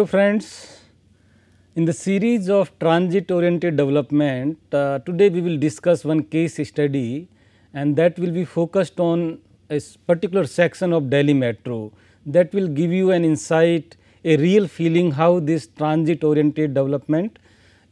Hello friends, in the series of transit oriented development, uh, today we will discuss one case study and that will be focused on a particular section of Delhi metro that will give you an insight, a real feeling how this transit oriented development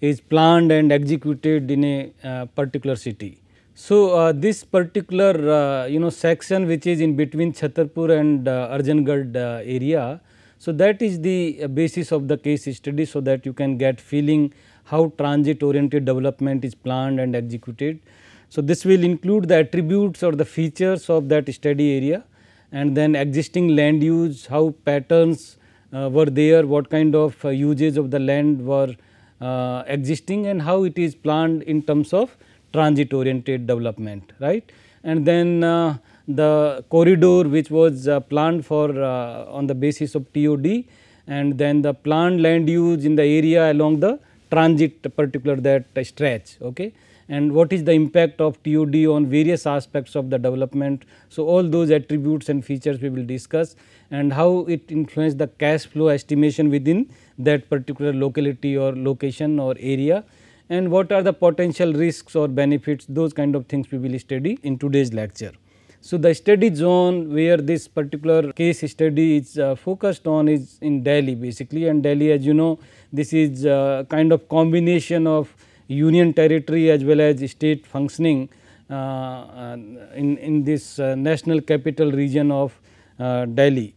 is planned and executed in a uh, particular city. So, uh, this particular uh, you know section which is in between Chhatarpur and uh, Arjangarh uh, area so, that is the uh, basis of the case study so that you can get feeling how transit oriented development is planned and executed. So, this will include the attributes or the features of that study area and then existing land use, how patterns uh, were there, what kind of uh, uses of the land were uh, existing and how it is planned in terms of transit oriented development right. And then uh, the corridor which was uh, planned for uh, on the basis of TOD and then the planned land use in the area along the transit particular that stretch. Okay and what is the impact of TOD on various aspects of the development. So, all those attributes and features we will discuss and how it influence the cash flow estimation within that particular locality or location or area and what are the potential risks or benefits those kind of things we will study in today's lecture. So, the study zone where this particular case study is uh, focused on is in Delhi basically and Delhi as you know this is uh, kind of combination of union territory as well as state functioning uh, uh in, in this uh, national capital region of uh, Delhi.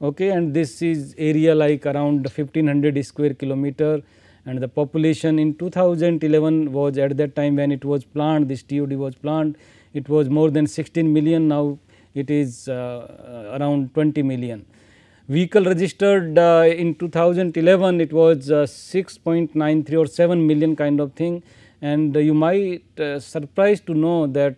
Okay, and this is area like around 1500 square kilometer and the population in 2011 was at that time when it was planned this TOD was planned it was more than 16 million now it is uh, uh, around 20 million. Vehicle registered uh, in 2011 it was 6.93 or 7 million kind of thing and you might surprised to know that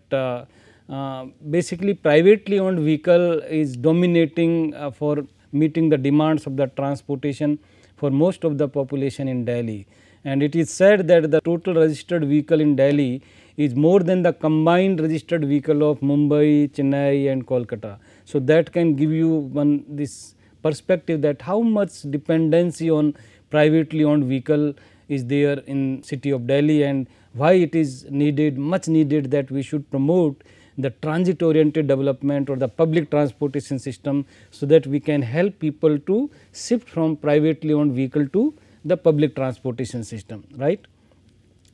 uh, basically privately owned vehicle is dominating uh, for meeting the demands of the transportation for most of the population in Delhi. And it is said that the total registered vehicle in Delhi is more than the combined registered vehicle of Mumbai, Chennai and Kolkata. So, that can give you one this perspective that how much dependency on privately owned vehicle is there in city of Delhi and why it is needed much needed that we should promote the transit oriented development or the public transportation system. So, that we can help people to shift from privately owned vehicle to the public transportation system right.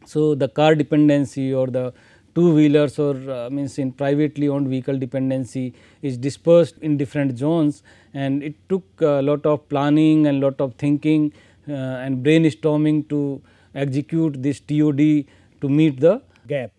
So, the car dependency or the two wheelers or uh, means in privately owned vehicle dependency is dispersed in different zones and it took a lot of planning and lot of thinking uh, and brainstorming to execute this TOD to meet the gap.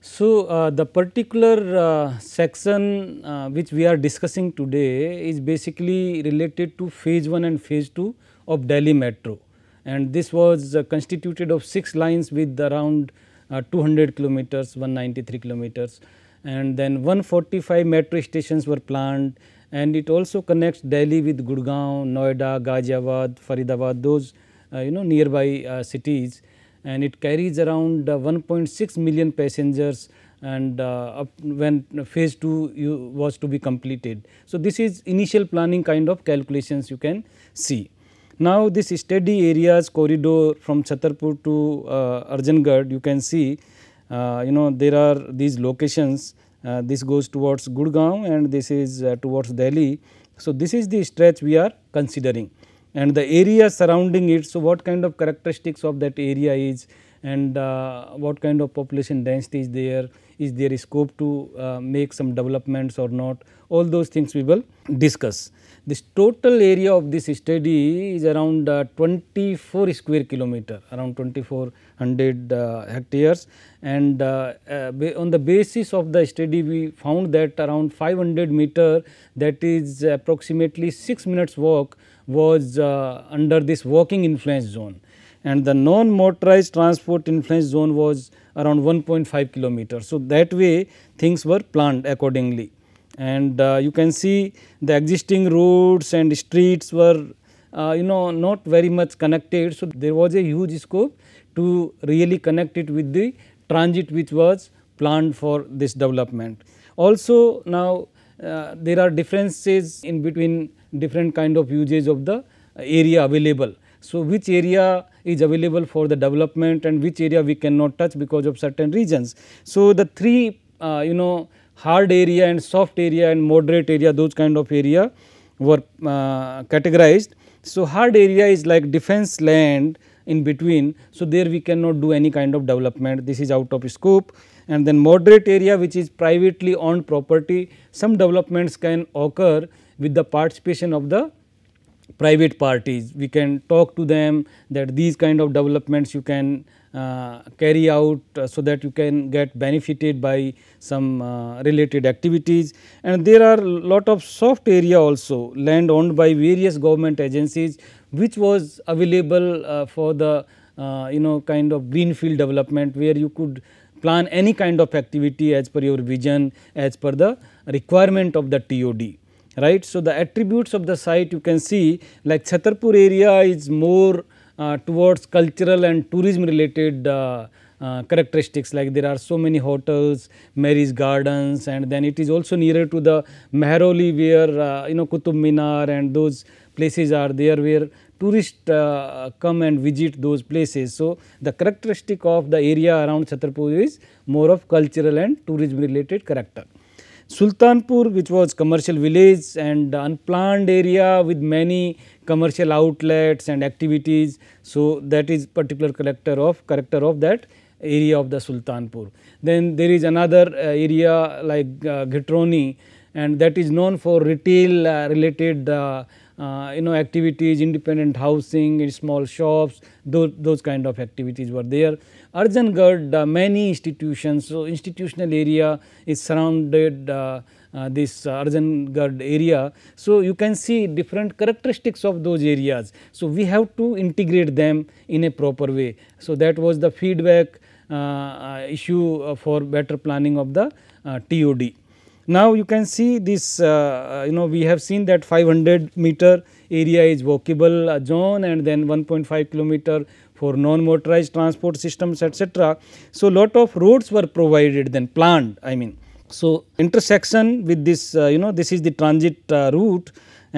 So, uh, the particular uh, section uh, which we are discussing today is basically related to phase 1 and phase 2 of Delhi metro and this was uh, constituted of 6 lines with around uh, 200 kilometers, 193 kilometers and then 145 metro stations were planned and it also connects Delhi with Gurgaon, Noida, Ghaziabad, Faridabad, those uh, you know nearby uh, cities and it carries around uh, 1.6 million passengers and uh, when phase 2 was to be completed. So, this is initial planning kind of calculations you can see. Now, this steady areas corridor from Chhatarpur to uh, you can see uh, you know there are these locations uh, this goes towards Gurgaon and this is uh, towards Delhi. So, this is the stretch we are considering and the area surrounding it. So, what kind of characteristics of that area is and uh, what kind of population density is there, is there scope to uh, make some developments or not all those things we will discuss. This total area of this study is around uh, 24 square kilometer, around 2400 uh, hectares and uh, uh on the basis of the study we found that around 500 meter that is approximately 6 minutes walk was uh, under this walking influence zone and the non motorized transport influence zone was around 1.5 kilometer. So, that way things were planned accordingly and uh, you can see the existing roads and streets were uh, you know not very much connected. So, there was a huge scope to really connect it with the transit which was planned for this development. Also now uh, there are differences in between different kind of usage of the area available. So, which area is available for the development and which area we cannot touch because of certain regions. So, the three uh, you know hard area and soft area and moderate area those kind of area were uh, categorized. So, hard area is like defense land in between. So, there we cannot do any kind of development this is out of scope and then moderate area which is privately owned property some developments can occur with the participation of the private parties. We can talk to them that these kind of developments you can uh, carry out uh, so that you can get benefited by some uh, related activities. And there are lot of soft area also land owned by various government agencies which was available uh, for the uh, you know kind of greenfield development where you could plan any kind of activity as per your vision as per the requirement of the TOD right. So, the attributes of the site you can see like Chhatarpur area is more uh, towards cultural and tourism related uh, uh, characteristics like there are so many hotels, Mary's gardens and then it is also nearer to the Mehroli where uh, you know Qutub Minar and those places are there where tourists uh, come and visit those places. So, the characteristic of the area around Chhatarpur is more of cultural and tourism related character. Sultanpur which was commercial village and unplanned area with many commercial outlets and activities. So, that is particular collector of character of that area of the Sultanpur. Then there is another uh, area like uh, Ghitroni and that is known for retail uh, related uh, uh, you know activities, independent housing, small shops, those, those kind of activities were there. Arzangarh uh, many institutions, so institutional area is surrounded uh, uh this uh, area. So, you can see different characteristics of those areas. So, we have to integrate them in a proper way. So, that was the feedback uh, uh issue for better planning of the TOD. Now, you can see this you know we have seen that 500 meter area is walkable zone and then 1.5 kilometer for non-motorized transport systems etc. So, lot of roads were provided then planned I mean. So, intersection with this uh, you know this is the transit uh, route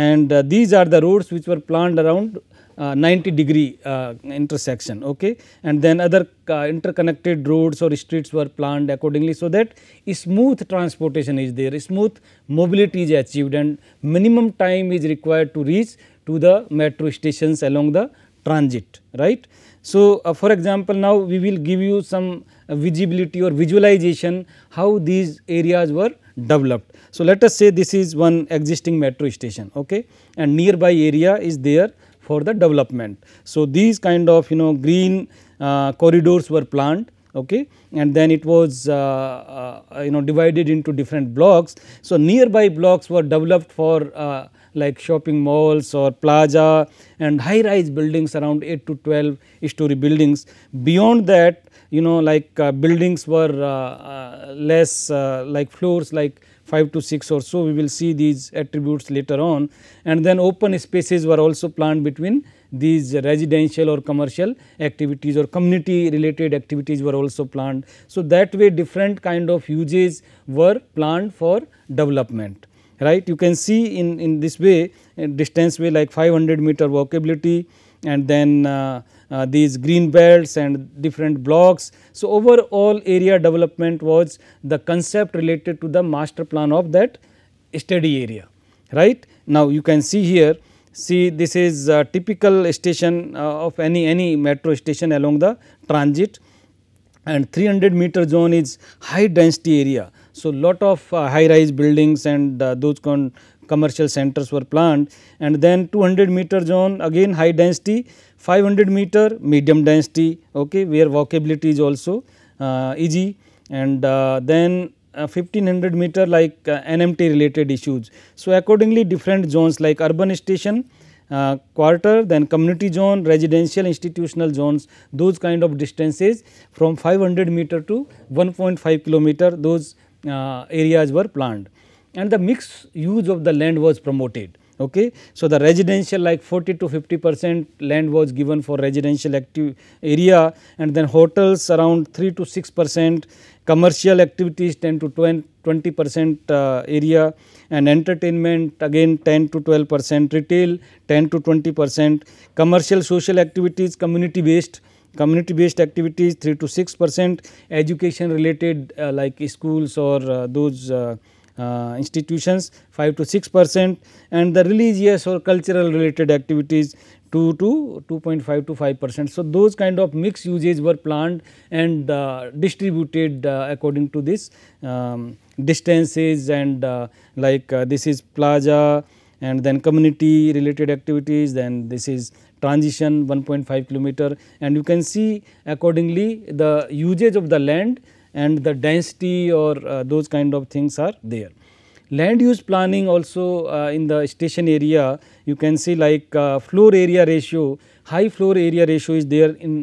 and uh, these are the roads which were planned around uh, 90 degree uh, intersection okay and then other uh, interconnected roads or streets were planned accordingly. So, that smooth transportation is there smooth mobility is achieved and minimum time is required to reach to the metro stations along the transit right. So, uh, for example, now we will give you some uh, visibility or visualization how these areas were developed. So, let us say this is one existing metro station okay and nearby area is there for the development. So, these kind of you know green uh, corridors were planned okay and then it was uh, uh, you know divided into different blocks. So, nearby blocks were developed for uh, like shopping malls or plaza and high rise buildings around 8 to 12 story buildings. Beyond that you know like uh, buildings were uh, uh less uh, like floors like 5 to 6 or so we will see these attributes later on and then open spaces were also planned between these residential or commercial activities or community related activities were also planned. So, that way different kind of uses were planned for development right. You can see in, in this way distance way like 500 meter walkability and then uh, uh, these green belts and different blocks. So, overall area development was the concept related to the master plan of that study area right. Now, you can see here see this is a typical station uh, of any any metro station along the transit and 300 meter zone is high density area so, lot of uh, high rise buildings and uh, those con commercial centers were planned and then 200 meter zone again high density, 500 meter medium density okay, where walkability is also uh, easy and then 1500 meter like NMT related issues. So, accordingly different zones like urban station, uh, quarter then community zone residential institutional zones those kind of distances from 500 meter to 1.5 kilometer those uh, areas were planned and the mixed use of the land was promoted. Okay. So, the residential like 40 to 50 percent land was given for residential active area and then hotels around 3 to 6 percent, commercial activities 10 to 20 percent uh, area and entertainment again 10 to 12 percent, retail 10 to 20 percent, commercial social activities community based community based activities 3 to 6 percent, education related uh, like schools or uh, those uh, uh, institutions 5 to 6 percent and the religious or cultural related activities 2 to 2.5 to 5 percent. So, those kind of mixed usage were planned and uh, distributed uh, according to this um, distances and like this is plaza and then community related activities then this is transition 1.5 kilometer and you can see accordingly the usage of the land and the density or uh, those kind of things are there. Land use planning also uh, in the station area you can see like uh, floor area ratio, high floor area ratio is there in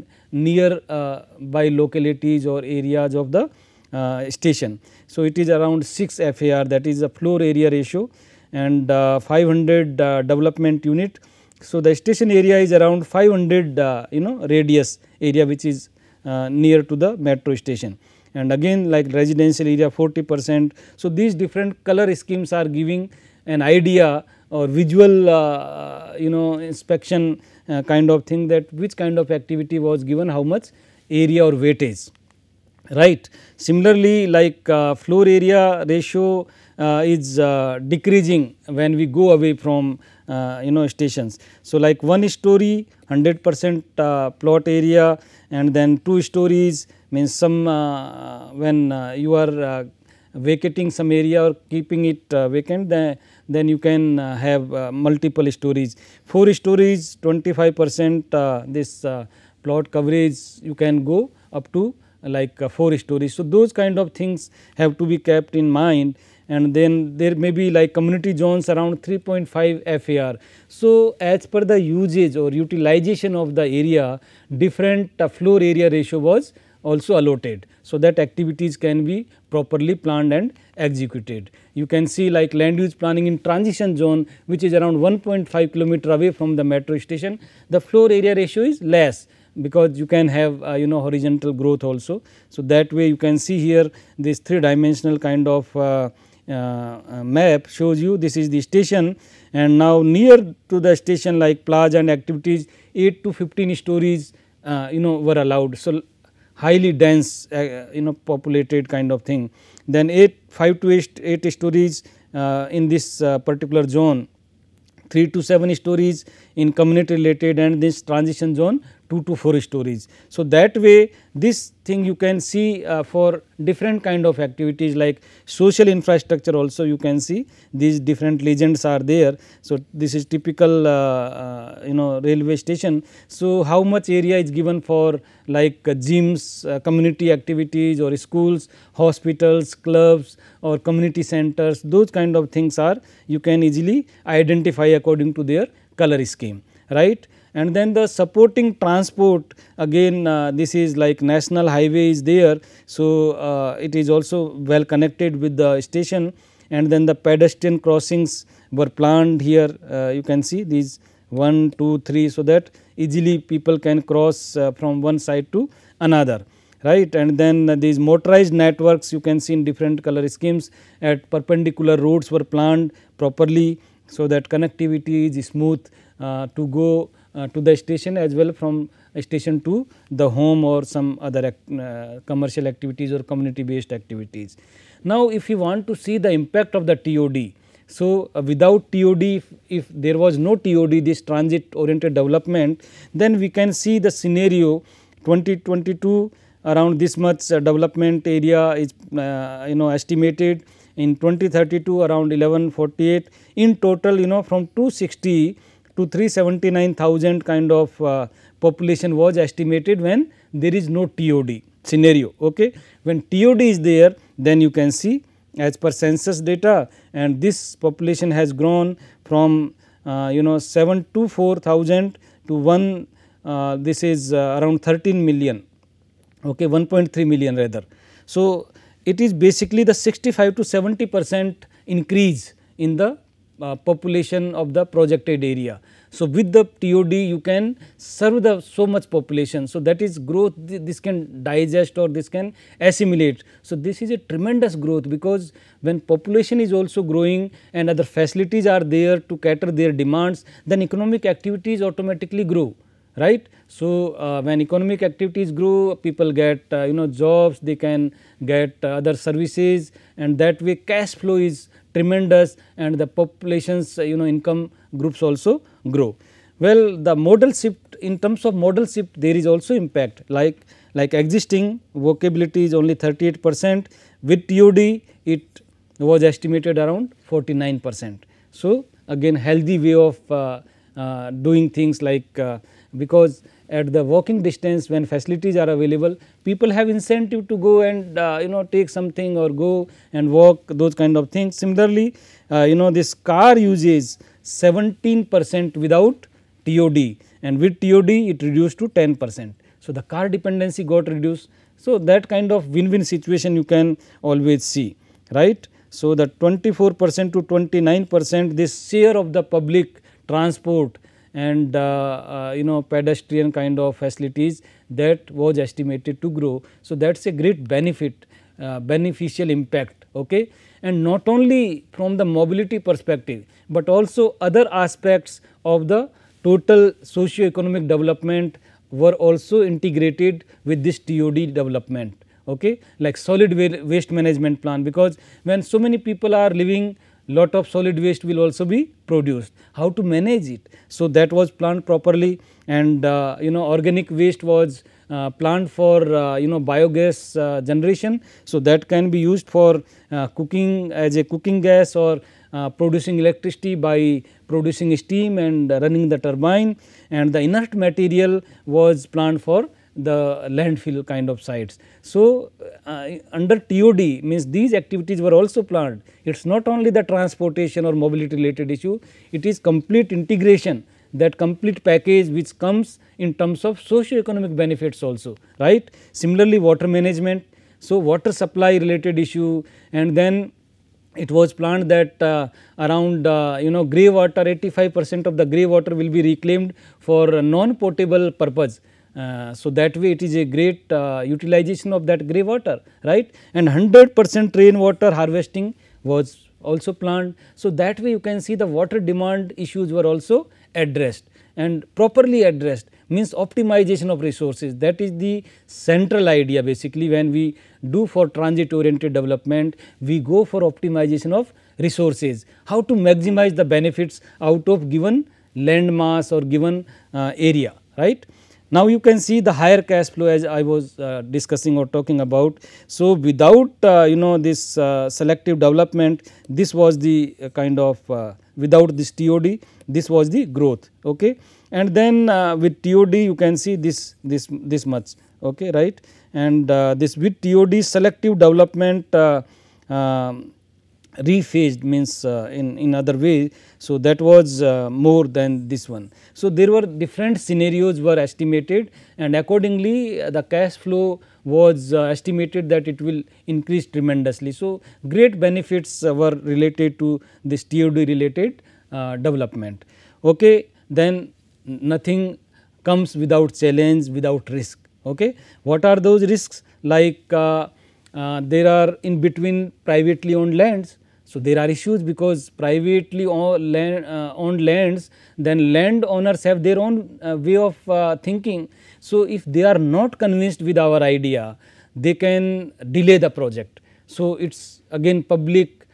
near uh, by localities or areas of the uh, station. So, it is around 6 FAR that is the floor area ratio and uh, 500 development unit so, the station area is around 500 uh, you know radius area which is uh, near to the metro station and again like residential area 40 percent. So, these different color schemes are giving an idea or visual uh, you know inspection uh, kind of thing that which kind of activity was given how much area or weightage right. Similarly, like uh, floor area ratio uh, is uh, decreasing when we go away from uh, you know stations. So, like one story 100 percent uh, plot area and then two stories means some uh, when you are vacating some area or keeping it vacant then, then you can have multiple stories. 4 stories 25 percent this plot coverage you can go up to like uh, 4 stories, So, those kind of things have to be kept in mind and then there may be like community zones around 3.5 FAR. So, as per the usage or utilization of the area different uh, floor area ratio was also allotted. So, that activities can be properly planned and executed. You can see like land use planning in transition zone which is around 1.5 kilometer away from the metro station, the floor area ratio is less because you can have uh, you know horizontal growth also. So, that way you can see here this three dimensional kind of uh, uh, uh, map shows you this is the station and now near to the station like plaza and activities 8 to 15 stories uh, you know were allowed. So, highly dense uh, you know populated kind of thing. Then 8 5 to 8, eight stories in this particular zone 3 to 7 stories in community related and this transition zone 2 to 4 stories. So, that way this thing you can see uh, for different kind of activities like social infrastructure also you can see these different legends are there. So, this is typical uh, uh, you know railway station. So, how much area is given for like gyms, uh, community activities or schools, hospitals, clubs or community centers those kind of things are you can easily identify according to their color scheme right and then the supporting transport again uh, this is like national highway is there. So, uh, it is also well connected with the station and then the pedestrian crossings were planned here uh, you can see these 1, 2, 3. So, that easily people can cross uh, from one side to another right and then these motorized networks you can see in different color schemes at perpendicular roads were planned properly. So, that connectivity is smooth uh, to go uh, to the station as well from uh, station to the home or some other act, uh, commercial activities or community based activities. Now, if you want to see the impact of the TOD, so, uh, without TOD, if, if, there was no TOD, this transit oriented development, then we can see the scenario 2022 around this much uh, development area is uh, you know estimated in 2032 around 1148 in total you know from 260 to 379,000 kind of uh, population was estimated when there is no TOD scenario. Okay. When TOD is there then you can see as per census data and this population has grown from uh, you know 7 to 4000 to 1 uh, this is uh, around 13 million okay 1.3 million rather. So, it is basically the 65 to 70 percent increase in the uh, population of the projected area. So, with the TOD you can serve the so much population. So, that is growth this can digest or this can assimilate. So, this is a tremendous growth because when population is also growing and other facilities are there to cater their demands then economic activities automatically grow right. So, uh, when economic activities grow people get uh, you know jobs they can get uh, other services and that way cash flow is tremendous and the populations uh, you know income groups also grow. Well, the modal shift in terms of modal shift there is also impact like like existing vocability is only 38 percent with TOD it was estimated around 49 percent. So, again healthy way of uh, uh, doing things like uh, because at the walking distance when facilities are available, people have incentive to go and uh, you know take something or go and walk those kind of things. Similarly, uh, you know this car uses 17 percent without TOD and with TOD it reduced to 10 percent. So, the car dependency got reduced. So, that kind of win win situation you can always see right. So, the 24 percent to 29 percent this share of the public transport and uh, uh, you know pedestrian kind of facilities that was estimated to grow. So, that is a great benefit uh, beneficial impact okay and not only from the mobility perspective, but also other aspects of the total socio-economic development were also integrated with this TOD development okay like solid waste management plan because when so many people are living lot of solid waste will also be produced. How to manage it? So, that was planned properly and uh, you know organic waste was uh, planned for uh, you know biogas uh, generation. So, that can be used for uh, cooking as a cooking gas or uh, producing electricity by producing steam and running the turbine and the inert material was planned for the landfill kind of sites. So, uh, under TOD means these activities were also planned. It is not only the transportation or mobility related issue, it is complete integration that complete package which comes in terms of socio-economic benefits also, right. Similarly, water management, so water supply related issue and then it was planned that uh, around uh, you know grey water 85 percent of the grey water will be reclaimed for non-potable purpose. Uh, so, that way it is a great uh, utilization of that grey water right and 100 percent rainwater harvesting was also planned. So, that way you can see the water demand issues were also addressed and properly addressed means optimization of resources that is the central idea basically when we do for transit oriented development we go for optimization of resources how to maximize the benefits out of given land mass or given uh, area right. Now, you can see the higher cash flow as I was uh, discussing or talking about. So, without uh, you know this uh, selective development, this was the uh, kind of uh, without this TOD, this was the growth. Okay, and then uh, with TOD, you can see this this this much. Okay, right, and this with TOD selective development. Um, rephased means uh, in, in other way. So, that was uh, more than this one. So, there were different scenarios were estimated and accordingly uh, the cash flow was uh, estimated that it will increase tremendously. So, great benefits uh, were related to this TOD related uh, development. Okay. Then nothing comes without challenge without risk. Okay. What are those risks like there are in between privately owned lands so, there are issues because privately uh, owned, lands then land owners have their own uh, way of uh, thinking. So, if they are not convinced with our idea they can delay the project. So, it is again public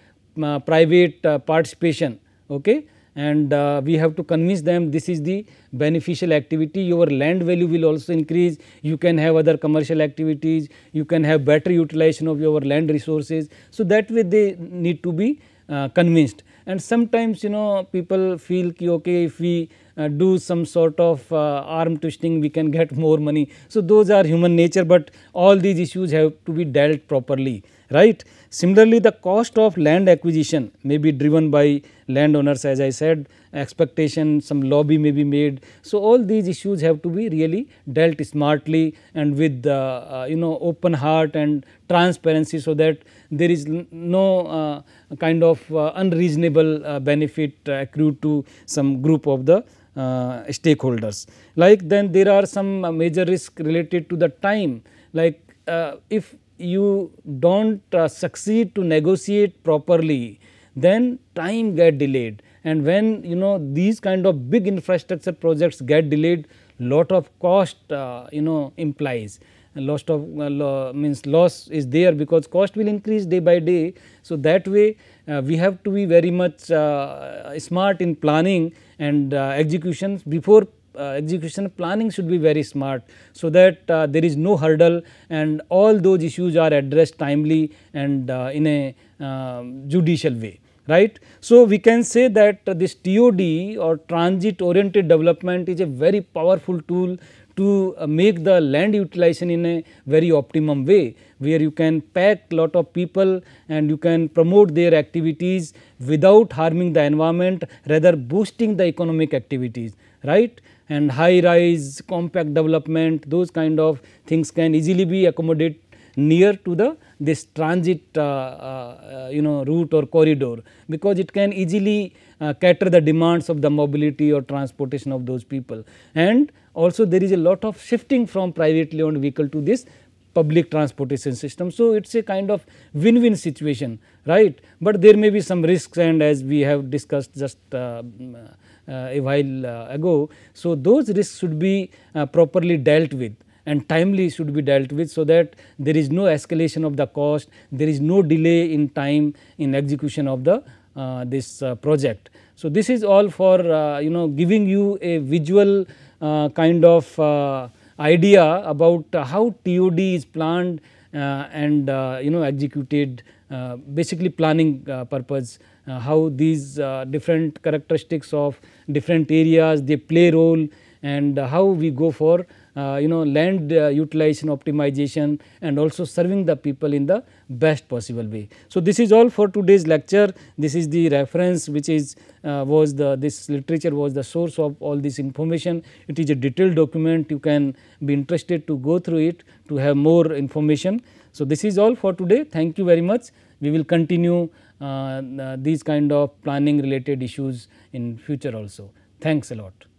private participation. Okay? and uh, we have to convince them this is the beneficial activity your land value will also increase you can have other commercial activities you can have better utilization of your land resources so that way they need to be uh, convinced and sometimes you know people feel ki, okay if we uh, do some sort of arm twisting we can get more money so those are human nature but all these issues have to be dealt properly right. Similarly, the cost of land acquisition may be driven by landowners as I said expectation some lobby may be made. So, all these issues have to be really dealt smartly and with uh, uh, you know open heart and transparency so that there is no uh, kind of uh, unreasonable uh, benefit accrued to some group of the uh, stakeholders. Like then there are some major risk related to the time like if you do not uh, succeed to negotiate properly, then time get delayed and when you know these kind of big infrastructure projects get delayed lot of cost uh, you know implies loss of uh, lo means loss is there because cost will increase day by day. So, that way uh, we have to be very much uh, smart in planning and uh, executions before uh, execution planning should be very smart so that uh, there is no hurdle and all those issues are addressed timely and uh, in a um, judicial way right. So, we can say that this TOD or transit oriented development is a very powerful tool to uh, make the land utilization in a very optimum way where you can pack lot of people and you can promote their activities without harming the environment rather boosting the economic activities right and high rise compact development those kind of things can easily be accommodated near to the this transit uh, uh, uh, you know route or corridor because it can easily uh, cater the demands of the mobility or transportation of those people. And also there is a lot of shifting from privately owned vehicle to this public transportation system. So, it is a kind of win-win situation, right. But there may be some risks and as we have discussed just uh, mm, uh, a while uh, ago. So, those risks should be uh, properly dealt with and timely should be dealt with so that there is no escalation of the cost, there is no delay in time in execution of the uh, this uh, project. So, this is all for uh, you know giving you a visual kind of idea about how TOD is planned and you know executed basically planning purpose uh, how these uh, different characteristics of different areas they play role and uh, how we go for uh, you know land uh, utilization optimization and also serving the people in the best possible way. So, this is all for today's lecture. This is the reference which is uh, was the this literature was the source of all this information. It is a detailed document you can be interested to go through it to have more information. So, this is all for today. Thank you very much. We will continue uh, these kind of planning related issues in future also. Thanks a lot.